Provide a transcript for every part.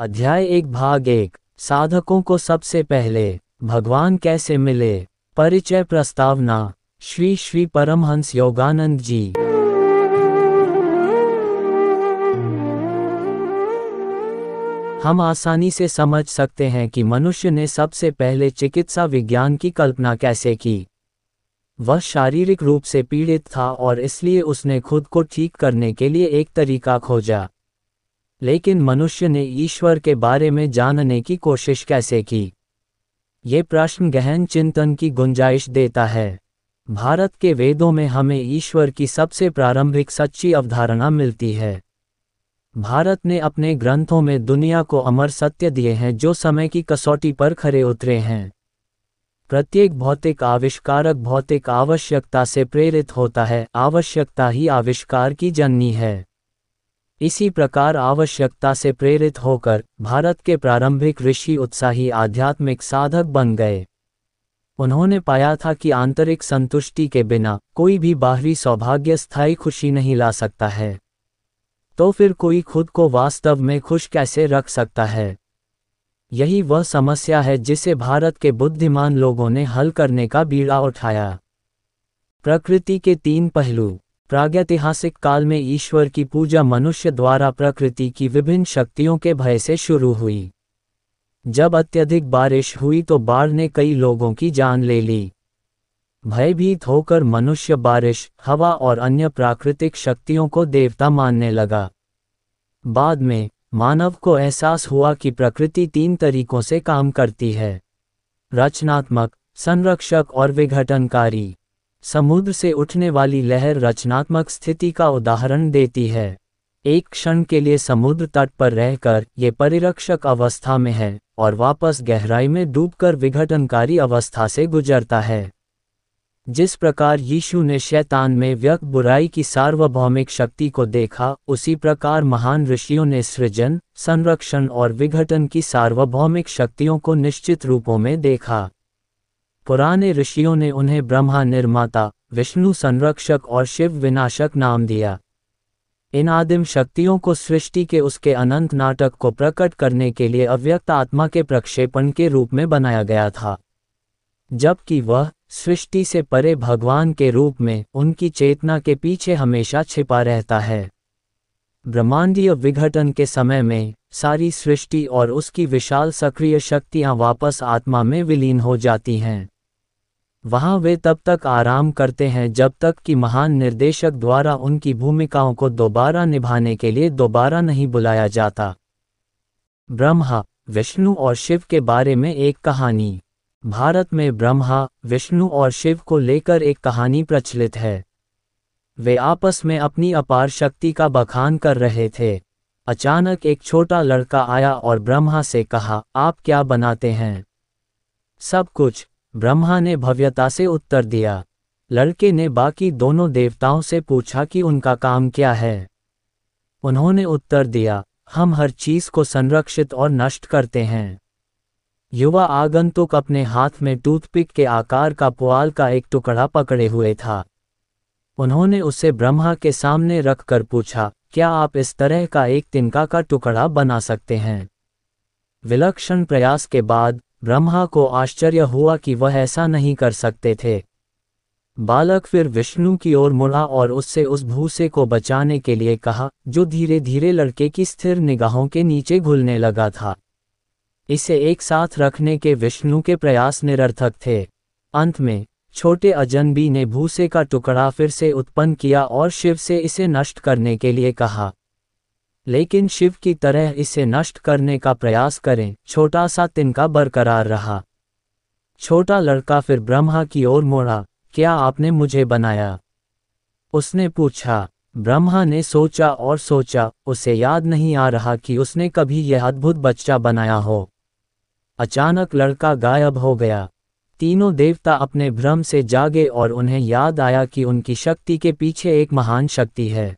अध्याय एक भाग एक साधकों को सबसे पहले भगवान कैसे मिले परिचय प्रस्तावना श्री श्री परमहंस योगानंद जी हम आसानी से समझ सकते हैं कि मनुष्य ने सबसे पहले चिकित्सा विज्ञान की कल्पना कैसे की वह शारीरिक रूप से पीड़ित था और इसलिए उसने खुद को ठीक करने के लिए एक तरीका खोजा लेकिन मनुष्य ने ईश्वर के बारे में जानने की कोशिश कैसे की ये प्रश्न गहन चिंतन की गुंजाइश देता है भारत के वेदों में हमें ईश्वर की सबसे प्रारंभिक सच्ची अवधारणा मिलती है भारत ने अपने ग्रंथों में दुनिया को अमर सत्य दिए हैं जो समय की कसौटी पर खरे उतरे हैं प्रत्येक भौतिक आविष्कारक भौतिक आवश्यकता से प्रेरित होता है आवश्यकता ही आविष्कार की जननी है इसी प्रकार आवश्यकता से प्रेरित होकर भारत के प्रारंभिक ऋषि उत्साही आध्यात्मिक साधक बन गए उन्होंने पाया था कि आंतरिक संतुष्टि के बिना कोई भी बाहरी सौभाग्य स्थायी खुशी नहीं ला सकता है तो फिर कोई खुद को वास्तव में खुश कैसे रख सकता है यही वह समस्या है जिसे भारत के बुद्धिमान लोगों ने हल करने का बीड़ा उठाया प्रकृति के तीन पहलू प्रागैतिहासिक काल में ईश्वर की पूजा मनुष्य द्वारा प्रकृति की विभिन्न शक्तियों के भय से शुरू हुई जब अत्यधिक बारिश हुई तो बाढ़ ने कई लोगों की जान ले ली भयभीत होकर मनुष्य बारिश हवा और अन्य प्राकृतिक शक्तियों को देवता मानने लगा बाद में मानव को एहसास हुआ कि प्रकृति तीन तरीकों से काम करती है रचनात्मक संरक्षक और विघटनकारी समुद्र से उठने वाली लहर रचनात्मक स्थिति का उदाहरण देती है एक क्षण के लिए समुद्र तट पर रहकर ये परिरक्षक अवस्था में है और वापस गहराई में डूबकर विघटनकारी अवस्था से गुजरता है जिस प्रकार यीशु ने शैतान में व्यक्त बुराई की सार्वभौमिक शक्ति को देखा उसी प्रकार महान ऋषियों ने सृजन संरक्षण और विघटन की सार्वभौमिक शक्तियों को निश्चित रूपों में देखा पुराने ऋषियों ने उन्हें ब्रह्मा निर्माता विष्णु संरक्षक और शिव विनाशक नाम दिया इन आदिम शक्तियों को सृष्टि के उसके अनंत नाटक को प्रकट करने के लिए अव्यक्त आत्मा के प्रक्षेपण के रूप में बनाया गया था जबकि वह सृष्टि से परे भगवान के रूप में उनकी चेतना के पीछे हमेशा छिपा रहता है ब्रह्मांडीय विघटन के समय में सारी सृष्टि और उसकी विशाल सक्रिय शक्तियां वापस आत्मा में विलीन हो जाती हैं वहां वे तब तक आराम करते हैं जब तक कि महान निर्देशक द्वारा उनकी भूमिकाओं को दोबारा निभाने के लिए दोबारा नहीं बुलाया जाता ब्रह्मा विष्णु और शिव के बारे में एक कहानी भारत में ब्रह्मा विष्णु और शिव को लेकर एक कहानी प्रचलित है वे आपस में अपनी अपार शक्ति का बखान कर रहे थे अचानक एक छोटा लड़का आया और ब्रह्मा से कहा आप क्या बनाते हैं सब कुछ ब्रह्मा ने भव्यता से उत्तर दिया लड़के ने बाकी दोनों देवताओं से पूछा कि उनका काम क्या है उन्होंने उत्तर दिया हम हर चीज को संरक्षित और नष्ट करते हैं युवा आगंतुक अपने हाथ में टूथपिक के आकार का पुआल का एक टुकड़ा पकड़े हुए था उन्होंने उसे ब्रह्मा के सामने रखकर पूछा क्या आप इस तरह का एक तिनका का टुकड़ा बना सकते हैं विलक्षण प्रयास के बाद ब्रह्मा को आश्चर्य हुआ कि वह ऐसा नहीं कर सकते थे बालक फिर विष्णु की ओर मुड़ा और उससे उस भूसे को बचाने के लिए कहा जो धीरे धीरे लड़के की स्थिर निगाहों के नीचे घुलने लगा था इसे एक साथ रखने के विष्णु के प्रयास निरर्थक थे अंत में छोटे अजनबी ने भूसे का टुकड़ा फिर से उत्पन्न किया और शिव से इसे नष्ट करने के लिए कहा लेकिन शिव की तरह इसे नष्ट करने का प्रयास करें छोटा सा तिनका बरकरार रहा छोटा लड़का फिर ब्रह्मा की ओर मोड़ा क्या आपने मुझे बनाया उसने पूछा ब्रह्मा ने सोचा और सोचा उसे याद नहीं आ रहा कि उसने कभी यह अद्भुत बच्चा बनाया हो अचानक लड़का गायब हो गया तीनों देवता अपने भ्रम से जागे और उन्हें याद आया कि उनकी शक्ति के पीछे एक महान शक्ति है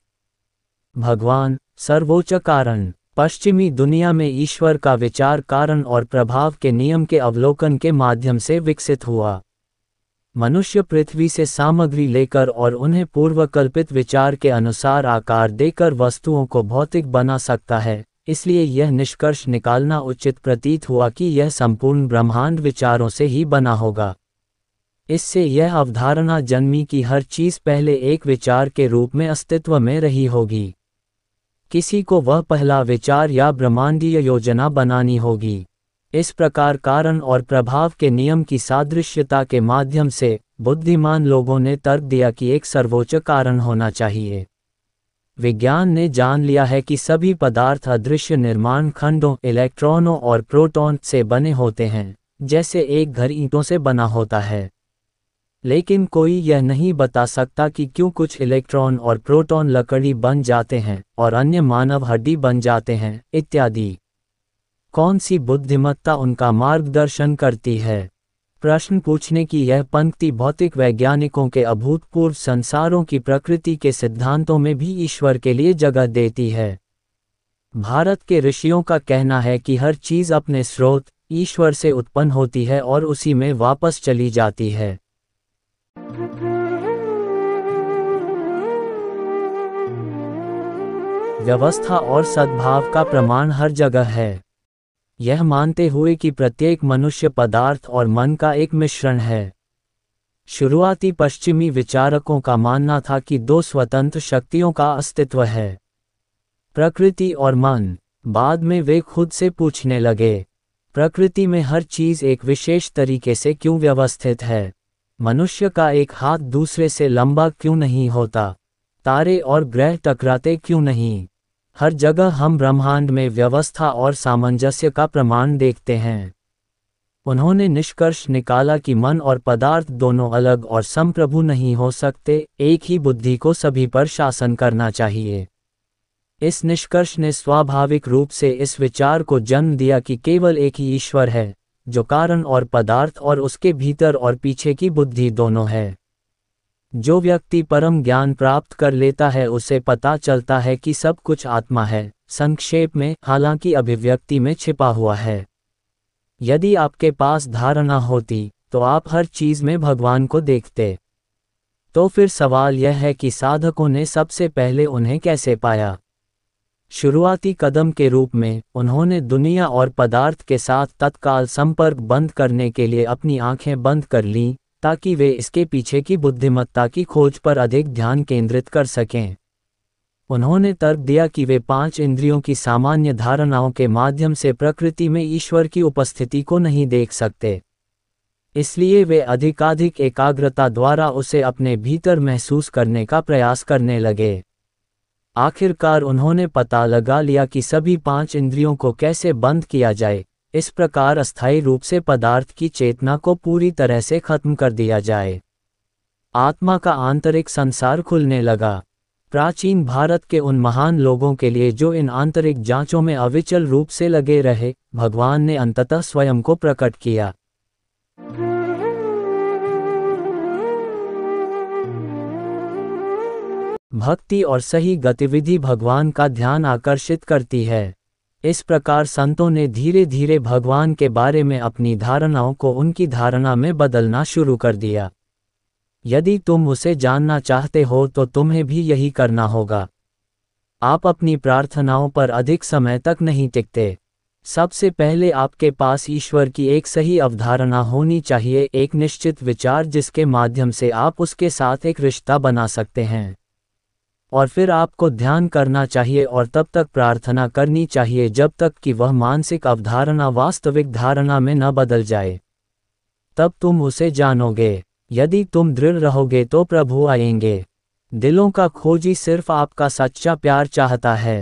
भगवान सर्वोच्च कारण पश्चिमी दुनिया में ईश्वर का विचार कारण और प्रभाव के नियम के अवलोकन के माध्यम से विकसित हुआ मनुष्य पृथ्वी से सामग्री लेकर और उन्हें पूर्वकल्पित विचार के अनुसार आकार देकर वस्तुओं को भौतिक बना सकता है इसलिए यह निष्कर्ष निकालना उचित प्रतीत हुआ कि यह संपूर्ण ब्रह्मांड विचारों से ही बना होगा इससे यह अवधारणा जन्मी कि हर चीज पहले एक विचार के रूप में अस्तित्व में रही होगी किसी को वह पहला विचार या ब्रह्मांडीय योजना बनानी होगी इस प्रकार कारण और प्रभाव के नियम की सादृश्यता के माध्यम से बुद्धिमान लोगों ने तर्क दिया कि एक सर्वोच्च कारण होना चाहिए विज्ञान ने जान लिया है कि सभी पदार्थ अदृश्य निर्माण खंडों इलेक्ट्रॉनों और प्रोटॉन से बने होते हैं जैसे एक घर ईंटों से बना होता है लेकिन कोई यह नहीं बता सकता कि क्यों कुछ इलेक्ट्रॉन और प्रोटॉन लकड़ी बन जाते हैं और अन्य मानव हड्डी बन जाते हैं इत्यादि कौन सी बुद्धिमत्ता उनका मार्गदर्शन करती है प्रश्न पूछने की यह पंक्ति भौतिक वैज्ञानिकों के अभूतपूर्व संसारों की प्रकृति के सिद्धांतों में भी ईश्वर के लिए जगह देती है भारत के ऋषियों का कहना है कि हर चीज अपने स्रोत ईश्वर से उत्पन्न होती है और उसी में वापस चली जाती है व्यवस्था और सद्भाव का प्रमाण हर जगह है यह मानते हुए कि प्रत्येक मनुष्य पदार्थ और मन का एक मिश्रण है शुरुआती पश्चिमी विचारकों का मानना था कि दो स्वतंत्र शक्तियों का अस्तित्व है प्रकृति और मन बाद में वे खुद से पूछने लगे प्रकृति में हर चीज एक विशेष तरीके से क्यों व्यवस्थित है मनुष्य का एक हाथ दूसरे से लंबा क्यों नहीं होता तारे और ग्रह टकराते क्यों नहीं हर जगह हम ब्रह्मांड में व्यवस्था और सामंजस्य का प्रमाण देखते हैं उन्होंने निष्कर्ष निकाला कि मन और पदार्थ दोनों अलग और संप्रभु नहीं हो सकते एक ही बुद्धि को सभी पर शासन करना चाहिए इस निष्कर्ष ने स्वाभाविक रूप से इस विचार को जन्म दिया कि केवल एक ही ईश्वर है जो कारण और पदार्थ और उसके भीतर और पीछे की बुद्धि दोनों है जो व्यक्ति परम ज्ञान प्राप्त कर लेता है उसे पता चलता है कि सब कुछ आत्मा है संक्षेप में हालांकि अभिव्यक्ति में छिपा हुआ है यदि आपके पास धारणा होती तो आप हर चीज में भगवान को देखते तो फिर सवाल यह है कि साधकों ने सबसे पहले उन्हें कैसे पाया शुरुआती कदम के रूप में उन्होंने दुनिया और पदार्थ के साथ तत्काल संपर्क बंद करने के लिए अपनी आंखें बंद कर लीं ताकि वे इसके पीछे की बुद्धिमत्ता की खोज पर अधिक ध्यान केंद्रित कर सकें उन्होंने तर्क दिया कि वे पांच इंद्रियों की सामान्य धारणाओं के माध्यम से प्रकृति में ईश्वर की उपस्थिति को नहीं देख सकते इसलिए वे अधिकाधिक एकाग्रता द्वारा उसे अपने भीतर महसूस करने का प्रयास करने लगे आखिरकार उन्होंने पता लगा लिया कि सभी पांच इंद्रियों को कैसे बंद किया जाए इस प्रकार अस्थायी रूप से पदार्थ की चेतना को पूरी तरह से खत्म कर दिया जाए आत्मा का आंतरिक संसार खुलने लगा प्राचीन भारत के उन महान लोगों के लिए जो इन आंतरिक जांचों में अविचल रूप से लगे रहे भगवान ने अंततः स्वयं को प्रकट किया भक्ति और सही गतिविधि भगवान का ध्यान आकर्षित करती है इस प्रकार संतों ने धीरे धीरे भगवान के बारे में अपनी धारणाओं को उनकी धारणा में बदलना शुरू कर दिया यदि तुम उसे जानना चाहते हो तो तुम्हें भी यही करना होगा आप अपनी प्रार्थनाओं पर अधिक समय तक नहीं टिकते सबसे पहले आपके पास ईश्वर की एक सही अवधारणा होनी चाहिए एक निश्चित विचार जिसके माध्यम से आप उसके साथ एक रिश्ता बना सकते हैं और फिर आपको ध्यान करना चाहिए और तब तक प्रार्थना करनी चाहिए जब तक कि वह मानसिक अवधारणा वास्तविक धारणा में न बदल जाए तब तुम उसे जानोगे यदि तुम दृढ़ रहोगे तो प्रभु आएंगे दिलों का खोजी सिर्फ आपका सच्चा प्यार चाहता है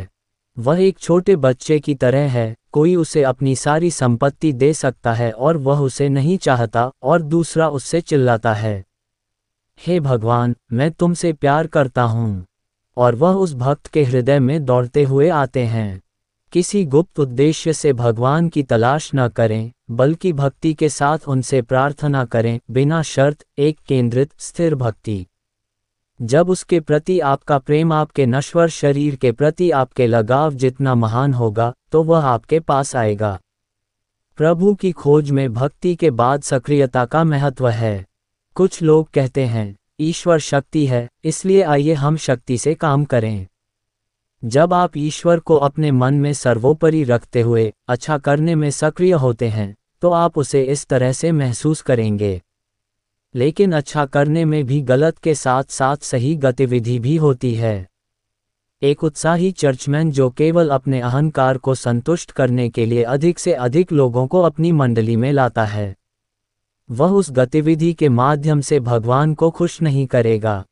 वह एक छोटे बच्चे की तरह है कोई उसे अपनी सारी संपत्ति दे सकता है और वह उसे नहीं चाहता और दूसरा उससे चिल्लाता है हे भगवान मैं तुमसे प्यार करता हूँ और वह उस भक्त के हृदय में दौड़ते हुए आते हैं किसी गुप्त उद्देश्य से भगवान की तलाश न करें बल्कि भक्ति के साथ उनसे प्रार्थना करें बिना शर्त एक केंद्रित स्थिर भक्ति जब उसके प्रति आपका प्रेम आपके नश्वर शरीर के प्रति आपके लगाव जितना महान होगा तो वह आपके पास आएगा प्रभु की खोज में भक्ति के बाद सक्रियता का महत्व है कुछ लोग कहते हैं ईश्वर शक्ति है इसलिए आइए हम शक्ति से काम करें जब आप ईश्वर को अपने मन में सर्वोपरि रखते हुए अच्छा करने में सक्रिय होते हैं तो आप उसे इस तरह से महसूस करेंगे लेकिन अच्छा करने में भी गलत के साथ साथ सही गतिविधि भी होती है एक उत्साही चर्चमैन जो केवल अपने अहंकार को संतुष्ट करने के लिए अधिक से अधिक लोगों को अपनी मंडली में लाता है वह उस गतिविधि के माध्यम से भगवान को खुश नहीं करेगा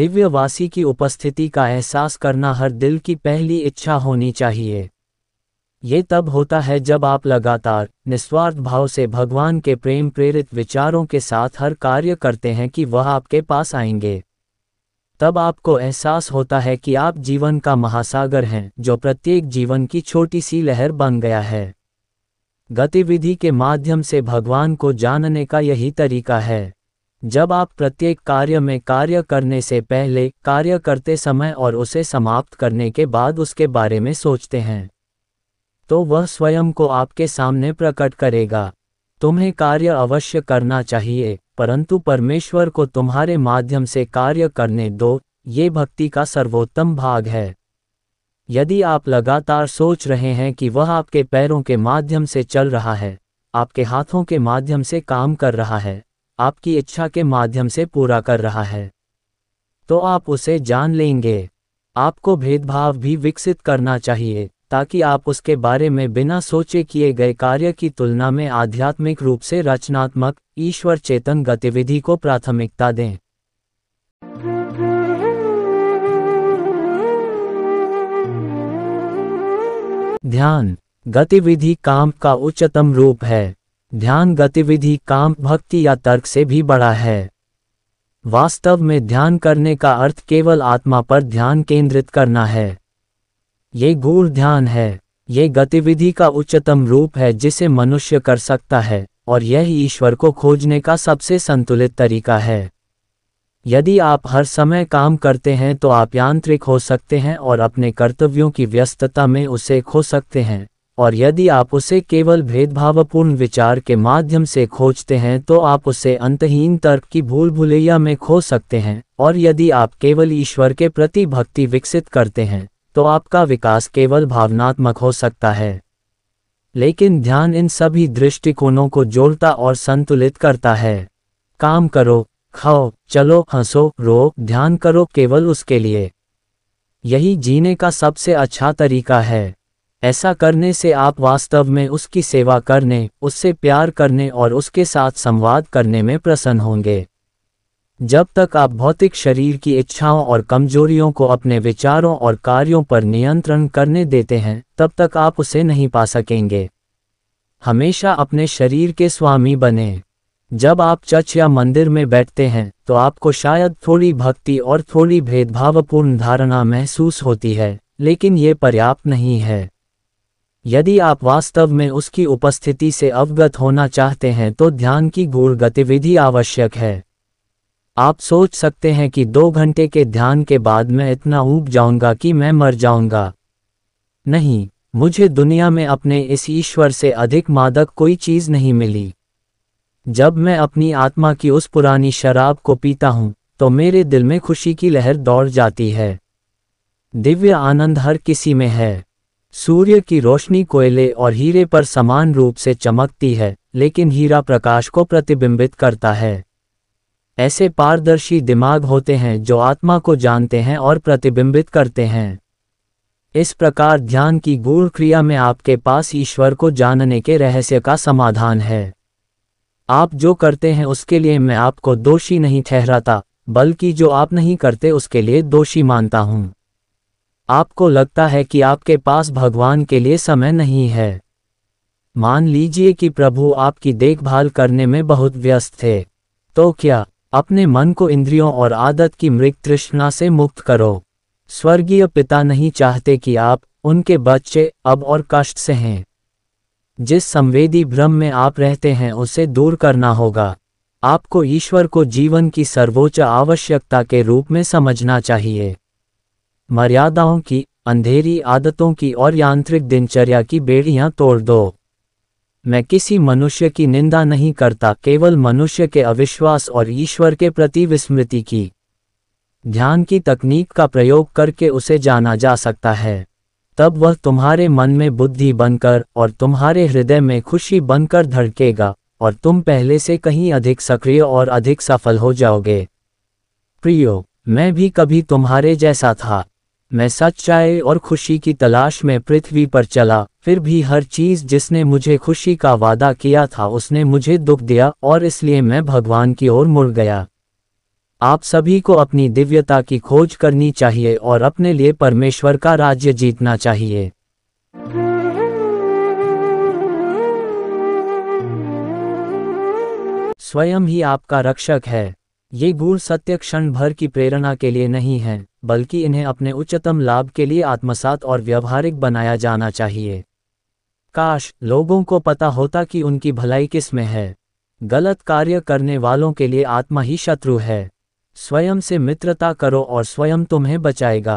दिव्यवासी की उपस्थिति का एहसास करना हर दिल की पहली इच्छा होनी चाहिए ये तब होता है जब आप लगातार निस्वार्थ भाव से भगवान के प्रेम प्रेरित विचारों के साथ हर कार्य करते हैं कि वह आपके पास आएंगे तब आपको एहसास होता है कि आप जीवन का महासागर हैं जो प्रत्येक जीवन की छोटी सी लहर बन गया है गतिविधि के माध्यम से भगवान को जानने का यही तरीका है जब आप प्रत्येक कार्य में कार्य करने से पहले कार्य करते समय और उसे समाप्त करने के बाद उसके बारे में सोचते हैं तो वह स्वयं को आपके सामने प्रकट करेगा तुम्हें कार्य अवश्य करना चाहिए परंतु परमेश्वर को तुम्हारे माध्यम से कार्य करने दो ये भक्ति का सर्वोत्तम भाग है यदि आप लगातार सोच रहे हैं कि वह आपके पैरों के माध्यम से चल रहा है आपके हाथों के माध्यम से काम कर रहा है आपकी इच्छा के माध्यम से पूरा कर रहा है तो आप उसे जान लेंगे आपको भेदभाव भी विकसित करना चाहिए ताकि आप उसके बारे में बिना सोचे किए गए कार्य की तुलना में आध्यात्मिक रूप से रचनात्मक ईश्वर चेतन गतिविधि को प्राथमिकता दें ध्यान गतिविधि काम का उच्चतम रूप है ध्यान गतिविधि काम भक्ति या तर्क से भी बड़ा है वास्तव में ध्यान करने का अर्थ केवल आत्मा पर ध्यान केंद्रित करना है ये गूढ़ ध्यान है ये गतिविधि का उच्चतम रूप है जिसे मनुष्य कर सकता है और यह ईश्वर को खोजने का सबसे संतुलित तरीका है यदि आप हर समय काम करते हैं तो आप यांत्रिक हो सकते हैं और अपने कर्तव्यों की व्यस्तता में उसे खो सकते हैं और यदि आप उसे केवल भेदभावपूर्ण विचार के माध्यम से खोजते हैं तो आप उसे अंतहीन तर्क की भूल भुलैया में खो सकते हैं और यदि आप केवल ईश्वर के प्रति भक्ति विकसित करते हैं तो आपका विकास केवल भावनात्मक हो सकता है लेकिन ध्यान इन सभी दृष्टिकोणों को जोड़ता और संतुलित करता है काम करो खाओ चलो हंसो रो ध्यान करो केवल उसके लिए यही जीने का सबसे अच्छा तरीका है ऐसा करने से आप वास्तव में उसकी सेवा करने उससे प्यार करने और उसके साथ संवाद करने में प्रसन्न होंगे जब तक आप भौतिक शरीर की इच्छाओं और कमजोरियों को अपने विचारों और कार्यों पर नियंत्रण करने देते हैं तब तक आप उसे नहीं पा सकेंगे हमेशा अपने शरीर के स्वामी बने जब आप चर्च या मंदिर में बैठते हैं तो आपको शायद थोड़ी भक्ति और थोड़ी भेदभावपूर्ण धारणा महसूस होती है लेकिन ये पर्याप्त नहीं है यदि आप वास्तव में उसकी उपस्थिति से अवगत होना चाहते हैं तो ध्यान की गूढ़ गतिविधि आवश्यक है आप सोच सकते हैं कि दो घंटे के ध्यान के बाद मैं इतना ऊब जाऊंगा कि मैं मर जाऊंगा नहीं मुझे दुनिया में अपने इस ईश्वर से अधिक मादक कोई चीज नहीं मिली जब मैं अपनी आत्मा की उस पुरानी शराब को पीता हूँ तो मेरे दिल में खुशी की लहर दौड़ जाती है दिव्य आनंद हर किसी में है सूर्य की रोशनी कोयले और हीरे पर समान रूप से चमकती है लेकिन हीरा प्रकाश को प्रतिबिंबित करता है ऐसे पारदर्शी दिमाग होते हैं जो आत्मा को जानते हैं और प्रतिबिंबित करते हैं इस प्रकार ध्यान की गूढ़ क्रिया में आपके पास ईश्वर को जानने के रहस्य का समाधान है आप जो करते हैं उसके लिए मैं आपको दोषी नहीं ठहराता बल्कि जो आप नहीं करते उसके लिए दोषी मानता हूं आपको लगता है कि आपके पास भगवान के लिए समय नहीं है मान लीजिए कि प्रभु आपकी देखभाल करने में बहुत व्यस्त थे तो क्या अपने मन को इंद्रियों और आदत की मृग तृष्णा से मुक्त करो स्वर्गीय पिता नहीं चाहते कि आप उनके बच्चे अब और कष्ट से हैं जिस संवेदी भ्रम में आप रहते हैं उसे दूर करना होगा आपको ईश्वर को जीवन की सर्वोच्च आवश्यकता के रूप में समझना चाहिए मर्यादाओं की अंधेरी आदतों की और यांत्रिक दिनचर्या की बेड़ियां तोड़ दो मैं किसी मनुष्य की निंदा नहीं करता केवल मनुष्य के अविश्वास और ईश्वर के प्रति विस्मृति की ध्यान की तकनीक का प्रयोग करके उसे जाना जा सकता है तब वह तुम्हारे मन में बुद्धि बनकर और तुम्हारे हृदय में खुशी बनकर धड़केगा और तुम पहले से कहीं अधिक सक्रिय और अधिक सफल हो जाओगे प्रियो मैं भी कभी तुम्हारे जैसा था मैं सच्चाई और खुशी की तलाश में पृथ्वी पर चला फिर भी हर चीज जिसने मुझे खुशी का वादा किया था उसने मुझे दुख दिया और इसलिए मैं भगवान की ओर मुड़ गया आप सभी को अपनी दिव्यता की खोज करनी चाहिए और अपने लिए परमेश्वर का राज्य जीतना चाहिए स्वयं ही आपका रक्षक है ये गुण सत्य क्षण भर की प्रेरणा के लिए नहीं है बल्कि इन्हें अपने उच्चतम लाभ के लिए आत्मसात और व्यवहारिक बनाया जाना चाहिए काश लोगों को पता होता कि उनकी भलाई किस में है गलत कार्य करने वालों के लिए आत्मा ही शत्रु है स्वयं से मित्रता करो और स्वयं तुम्हें बचाएगा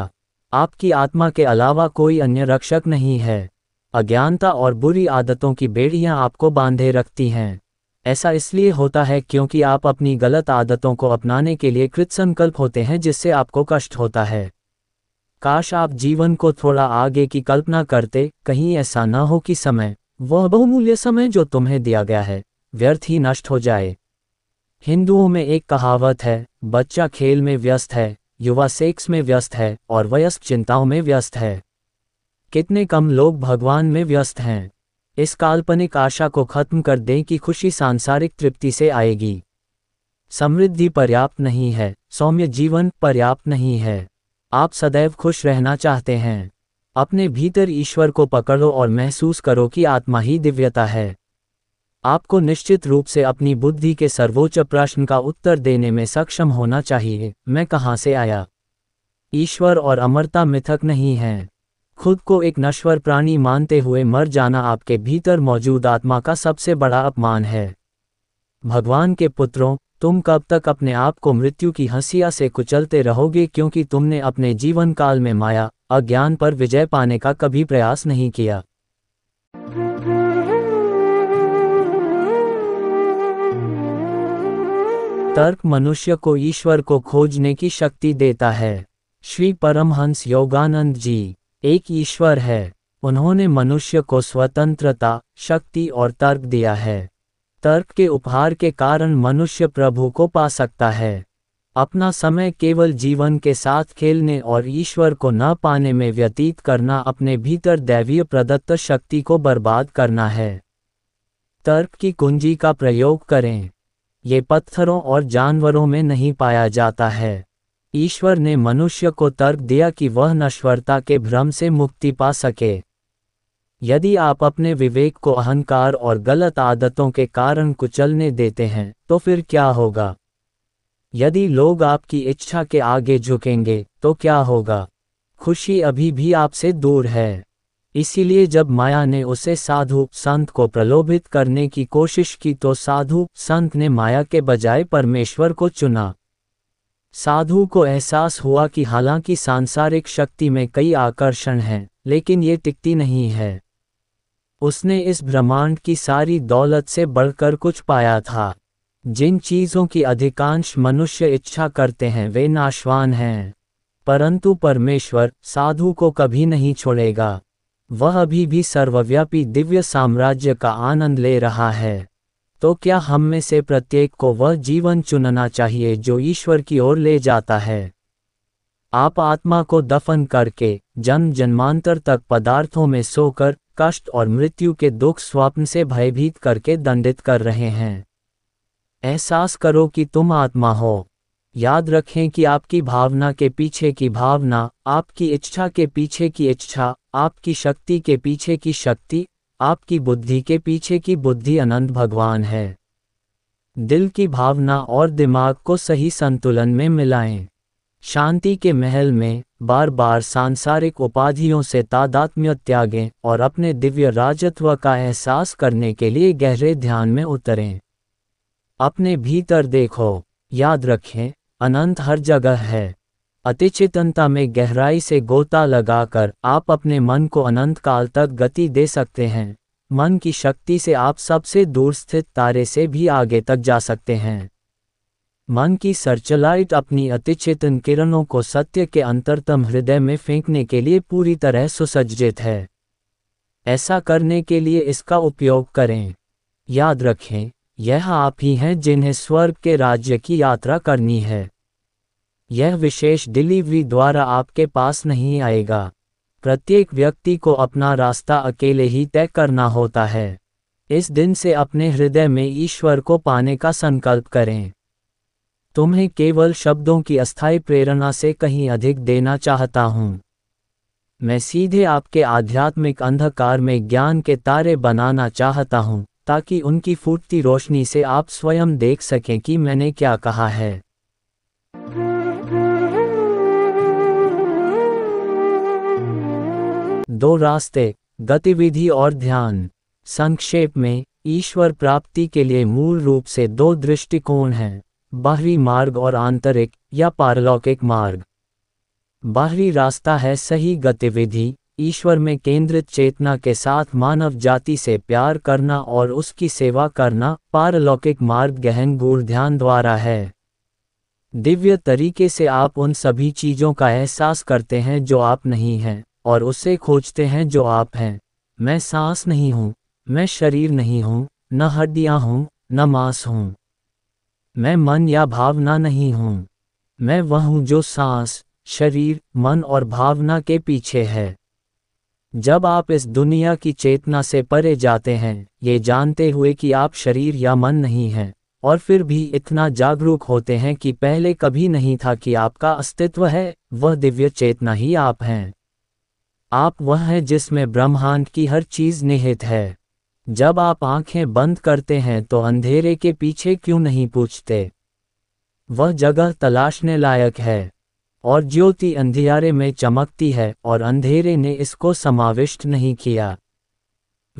आपकी आत्मा के अलावा कोई अन्य रक्षक नहीं है अज्ञानता और बुरी आदतों की बेड़ियां आपको बांधे रखती हैं ऐसा इसलिए होता है क्योंकि आप अपनी गलत आदतों को अपनाने के लिए कृतसंकल्प होते हैं जिससे आपको कष्ट होता है काश आप जीवन को थोड़ा आगे की कल्पना करते कहीं ऐसा न हो कि समय वह बहुमूल्य समय जो तुम्हें दिया गया है व्यर्थ ही नष्ट हो जाए हिंदुओं में एक कहावत है बच्चा खेल में व्यस्त है युवा सेक्स में व्यस्त है और वयस्क चिंताओं में व्यस्त है कितने कम लोग भगवान में व्यस्त हैं इस काल्पनिक आशा को खत्म कर दें कि खुशी सांसारिक तृप्ति से आएगी समृद्धि पर्याप्त नहीं है सौम्य जीवन पर्याप्त नहीं है आप सदैव खुश रहना चाहते हैं अपने भीतर ईश्वर को पकड़ो और महसूस करो कि आत्मा ही दिव्यता है आपको निश्चित रूप से अपनी बुद्धि के सर्वोच्च प्रश्न का उत्तर देने में सक्षम होना चाहिए मैं कहाँ से आया ईश्वर और अमरता मिथक नहीं है खुद को एक नश्वर प्राणी मानते हुए मर जाना आपके भीतर मौजूद आत्मा का सबसे बड़ा अपमान है भगवान के पुत्रों तुम कब तक अपने आप को मृत्यु की हंसिया से कुचलते रहोगे क्योंकि तुमने अपने जीवन काल में माया अज्ञान पर विजय पाने का कभी प्रयास नहीं किया तर्क मनुष्य को ईश्वर को खोजने की शक्ति देता है श्री परमहंस योगानंद जी एक ईश्वर है उन्होंने मनुष्य को स्वतंत्रता शक्ति और तर्क दिया है तर्क के उपहार के कारण मनुष्य प्रभु को पा सकता है अपना समय केवल जीवन के साथ खेलने और ईश्वर को न पाने में व्यतीत करना अपने भीतर दैवीय प्रदत्त शक्ति को बर्बाद करना है तर्क की कुंजी का प्रयोग करें ये पत्थरों और जानवरों में नहीं पाया जाता है ईश्वर ने मनुष्य को तर्क दिया कि वह नश्वरता के भ्रम से मुक्ति पा सके यदि आप अपने विवेक को अहंकार और गलत आदतों के कारण कुचलने देते हैं तो फिर क्या होगा यदि लोग आपकी इच्छा के आगे झुकेंगे तो क्या होगा खुशी अभी भी आपसे दूर है इसीलिए जब माया ने उसे साधु संत को प्रलोभित करने की कोशिश की तो साधु संत ने माया के बजाय परमेश्वर को चुना साधु को एहसास हुआ कि हालांकि सांसारिक शक्ति में कई आकर्षण हैं लेकिन ये टिकती नहीं है उसने इस ब्रह्मांड की सारी दौलत से बढ़कर कुछ पाया था जिन चीज़ों की अधिकांश मनुष्य इच्छा करते हैं वे नाशवान हैं परंतु परमेश्वर साधु को कभी नहीं छोड़ेगा वह अभी भी सर्वव्यापी दिव्य साम्राज्य का आनंद ले रहा है तो क्या हम में से प्रत्येक को वह जीवन चुनना चाहिए जो ईश्वर की ओर ले जाता है आप आत्मा को दफन करके जन्म जन्मांतर तक पदार्थों में सोकर कष्ट और मृत्यु के दुख स्वप्न से भयभीत करके दंडित कर रहे हैं एहसास करो कि तुम आत्मा हो याद रखें कि आपकी भावना के पीछे की भावना आपकी इच्छा के पीछे की इच्छा आपकी शक्ति के पीछे की शक्ति आपकी बुद्धि के पीछे की बुद्धि अनंत भगवान है दिल की भावना और दिमाग को सही संतुलन में मिलाएं शांति के महल में बार बार सांसारिक उपाधियों से तादात्म्य त्यागें और अपने दिव्य राजत्व का एहसास करने के लिए गहरे ध्यान में उतरें अपने भीतर देखो याद रखें अनंत हर जगह है अतिचेतनता में गहराई से गोता लगाकर आप अपने मन को अनंत काल तक गति दे सकते हैं मन की शक्ति से आप सबसे दूर स्थित तारे से भी आगे तक जा सकते हैं मन की सर्चलाइट अपनी अतिचेतन किरणों को सत्य के अंतरतम हृदय में फेंकने के लिए पूरी तरह सुसज्जित है ऐसा करने के लिए इसका उपयोग करें याद रखें यह आप ही हैं जिन्हें स्वर्ग के राज्य की यात्रा करनी है यह विशेष डिलीवरी द्वारा आपके पास नहीं आएगा प्रत्येक व्यक्ति को अपना रास्ता अकेले ही तय करना होता है इस दिन से अपने हृदय में ईश्वर को पाने का संकल्प करें तुम्हें केवल शब्दों की अस्थायी प्रेरणा से कहीं अधिक देना चाहता हूँ मैं सीधे आपके आध्यात्मिक अंधकार में ज्ञान के तारे बनाना चाहता हूँ ताकि उनकी फूटती रोशनी से आप स्वयं देख सकें कि मैंने क्या कहा है दो रास्ते गतिविधि और ध्यान संक्षेप में ईश्वर प्राप्ति के लिए मूल रूप से दो दृष्टिकोण हैं बाहरी मार्ग और आंतरिक या पारलौकिक मार्ग बाहरी रास्ता है सही गतिविधि ईश्वर में केंद्रित चेतना के साथ मानव जाति से प्यार करना और उसकी सेवा करना पारलौकिक मार्ग गहन गूढ़ ध्यान द्वारा है दिव्य तरीके से आप उन सभी चीजों का एहसास करते हैं जो आप नहीं हैं और उसे खोजते हैं जो आप हैं मैं सांस नहीं हूँ मैं शरीर नहीं हूँ न हड्डियाँ हूं न मांस हूँ मैं मन या भावना नहीं हूँ मैं वह हूँ जो सांस शरीर मन और भावना के पीछे है जब आप इस दुनिया की चेतना से परे जाते हैं ये जानते हुए कि आप शरीर या मन नहीं हैं और फिर भी इतना जागरूक होते हैं कि पहले कभी नहीं था कि आपका अस्तित्व है वह दिव्य चेतना ही आप हैं आप वह हैं जिसमें ब्रह्मांड की हर चीज निहित है जब आप आंखें बंद करते हैं तो अंधेरे के पीछे क्यों नहीं पूछते वह जगह तलाशने लायक है और ज्योति अंधेरे में चमकती है और अंधेरे ने इसको समाविष्ट नहीं किया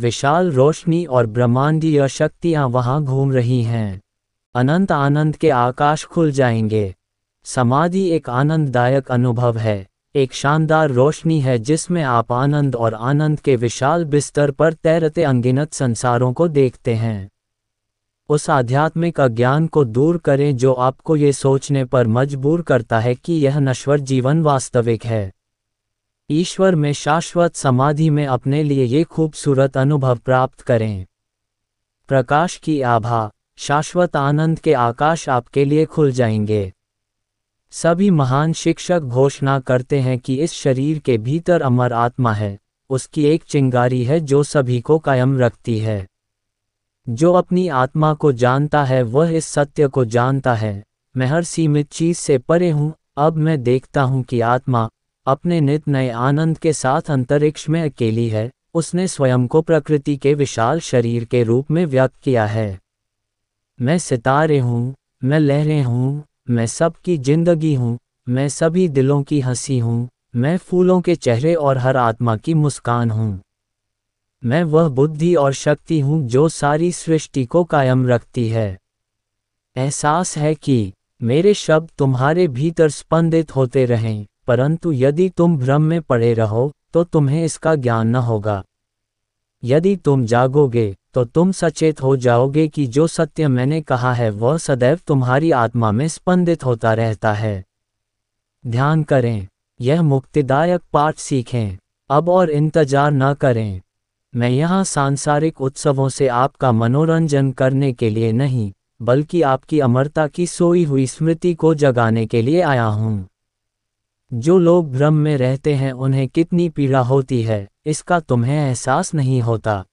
विशाल रोशनी और ब्रह्मांडीय शक्तियां वहां घूम रही हैं अनंत आनंद के आकाश खुल जाएंगे समाधि एक आनंददायक अनुभव है एक शानदार रोशनी है जिसमें आप आनंद और आनंद के विशाल बिस्तर पर तैरते अनगिनत संसारों को देखते हैं उस आध्यात्मिक अज्ञान को दूर करें जो आपको ये सोचने पर मजबूर करता है कि यह नश्वर जीवन वास्तविक है ईश्वर में शाश्वत समाधि में अपने लिए ये खूबसूरत अनुभव प्राप्त करें प्रकाश की आभा शाश्वत आनंद के आकाश आपके लिए खुल जाएंगे सभी महान शिक्षक घोषणा करते हैं कि इस शरीर के भीतर अमर आत्मा है उसकी एक चिंगारी है जो सभी को कायम रखती है जो अपनी आत्मा को जानता है वह इस सत्य को जानता है मैं हर सीमित चीज से परे हूँ अब मैं देखता हूँ कि आत्मा अपने नित नए आनंद के साथ अंतरिक्ष में अकेली है उसने स्वयं को प्रकृति के विशाल शरीर के रूप में व्यक्त किया है मैं सितारे हूँ मैं लहरें हूँ मैं सबकी जिंदगी हूँ मैं सभी दिलों की हंसी हूँ मैं फूलों के चेहरे और हर आत्मा की मुस्कान हूँ मैं वह बुद्धि और शक्ति हूँ जो सारी सृष्टि को कायम रखती है एहसास है कि मेरे शब्द तुम्हारे भीतर स्पंदित होते रहें परंतु यदि तुम भ्रम में पड़े रहो तो तुम्हें इसका ज्ञान न होगा यदि तुम जागोगे तो तुम सचेत हो जाओगे कि जो सत्य मैंने कहा है वह सदैव तुम्हारी आत्मा में स्पंदित होता रहता है ध्यान करें यह मुक्तिदायक पाठ सीखें अब और इंतजार न करें मैं यहाँ सांसारिक उत्सवों से आपका मनोरंजन करने के लिए नहीं बल्कि आपकी अमरता की सोई हुई स्मृति को जगाने के लिए आया हूँ जो लोग भ्रम में रहते हैं उन्हें कितनी पीड़ा होती है इसका तुम्हें एहसास नहीं होता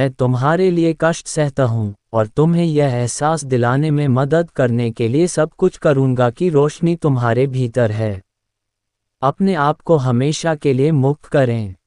मैं तुम्हारे लिए कष्ट सहता हूँ और तुम्हें यह एहसास दिलाने में मदद करने के लिए सब कुछ करूँगा कि रोशनी तुम्हारे भीतर है अपने आप को हमेशा के लिए मुक्त करें